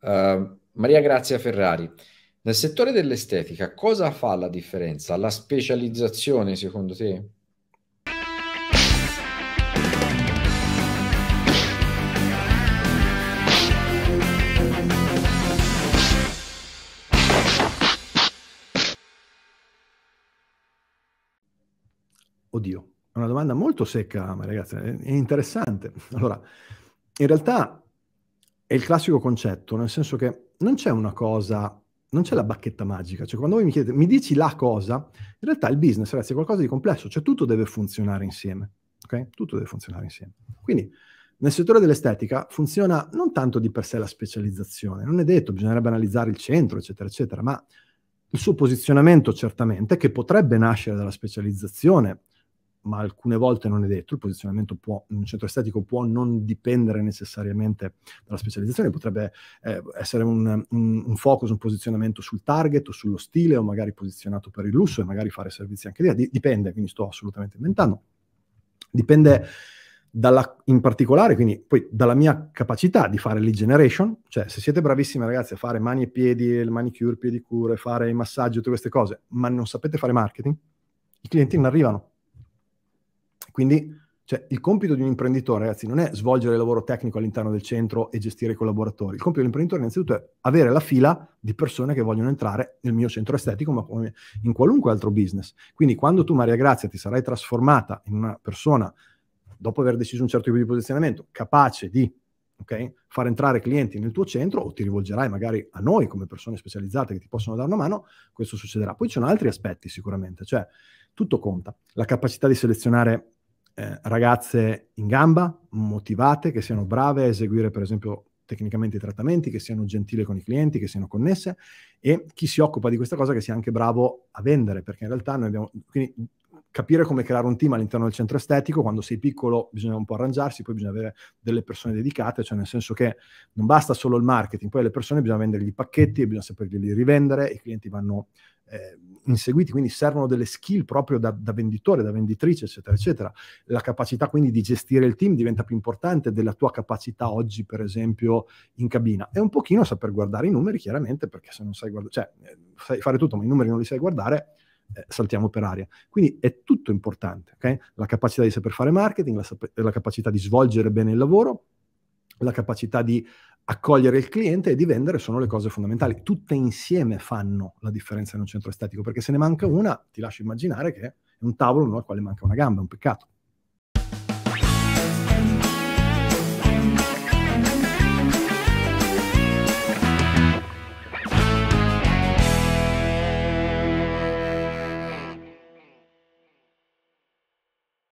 Ehm, Maria Grazia Ferrari, nel settore dell'estetica cosa fa la differenza? La specializzazione secondo te? Oddio, è una domanda molto secca, ma ragazzi, è interessante. Allora, in realtà è il classico concetto, nel senso che non c'è una cosa, non c'è la bacchetta magica, cioè quando voi mi chiedete, mi dici la cosa, in realtà il business, ragazzi, è qualcosa di complesso, cioè tutto deve funzionare insieme, ok? Tutto deve funzionare insieme. Quindi nel settore dell'estetica funziona non tanto di per sé la specializzazione, non è detto, bisognerebbe analizzare il centro, eccetera, eccetera, ma il suo posizionamento certamente, che potrebbe nascere dalla specializzazione, ma alcune volte non è detto, il posizionamento può, in un centro estetico può non dipendere necessariamente dalla specializzazione, potrebbe eh, essere un, un, un, focus, un posizionamento sul target o sullo stile o magari posizionato per il lusso e magari fare servizi anche lì, Di, dipende, quindi sto assolutamente inventando. Dipende dalla, in particolare, quindi poi dalla mia capacità di fare lead generation, cioè se siete bravissimi ragazzi a fare mani e piedi, il manicure, piedicure, fare i massaggi, tutte queste cose, ma non sapete fare marketing, i clienti non arrivano quindi cioè, il compito di un imprenditore, ragazzi, non è svolgere il lavoro tecnico all'interno del centro e gestire i collaboratori. Il compito dell'imprenditore innanzitutto è avere la fila di persone che vogliono entrare nel mio centro estetico, ma come in qualunque altro business. Quindi quando tu, Maria Grazia, ti sarai trasformata in una persona, dopo aver deciso un certo tipo di posizionamento, capace di okay, far entrare clienti nel tuo centro, o ti rivolgerai magari a noi come persone specializzate che ti possono dare una mano, questo succederà. Poi ci sono altri aspetti sicuramente, cioè tutto conta. La capacità di selezionare eh, ragazze in gamba, motivate, che siano brave a eseguire per esempio tecnicamente i trattamenti, che siano gentili con i clienti, che siano connesse e chi si occupa di questa cosa che sia anche bravo a vendere, perché in realtà noi abbiamo... Quindi, capire come creare un team all'interno del centro estetico, quando sei piccolo bisogna un po' arrangiarsi, poi bisogna avere delle persone dedicate, cioè nel senso che non basta solo il marketing, poi alle persone bisogna vendergli i pacchetti, bisogna saperli rivendere, i clienti vanno eh, inseguiti, quindi servono delle skill proprio da, da, venditore, da venditrice, eccetera, eccetera. La capacità quindi di gestire il team diventa più importante della tua capacità oggi, per esempio, in cabina. E un pochino saper guardare i numeri, chiaramente, perché se non sai guardare, cioè eh, sai fare tutto, ma i numeri non li sai guardare, eh, saltiamo per aria. Quindi è tutto importante, okay? La capacità di saper fare marketing, la, la capacità di svolgere bene il lavoro, la capacità di accogliere il cliente e di vendere sono le cose fondamentali. Tutte insieme fanno la differenza in un centro estetico, perché se ne manca una, ti lascio immaginare che è un tavolo al quale manca una gamba, è un peccato.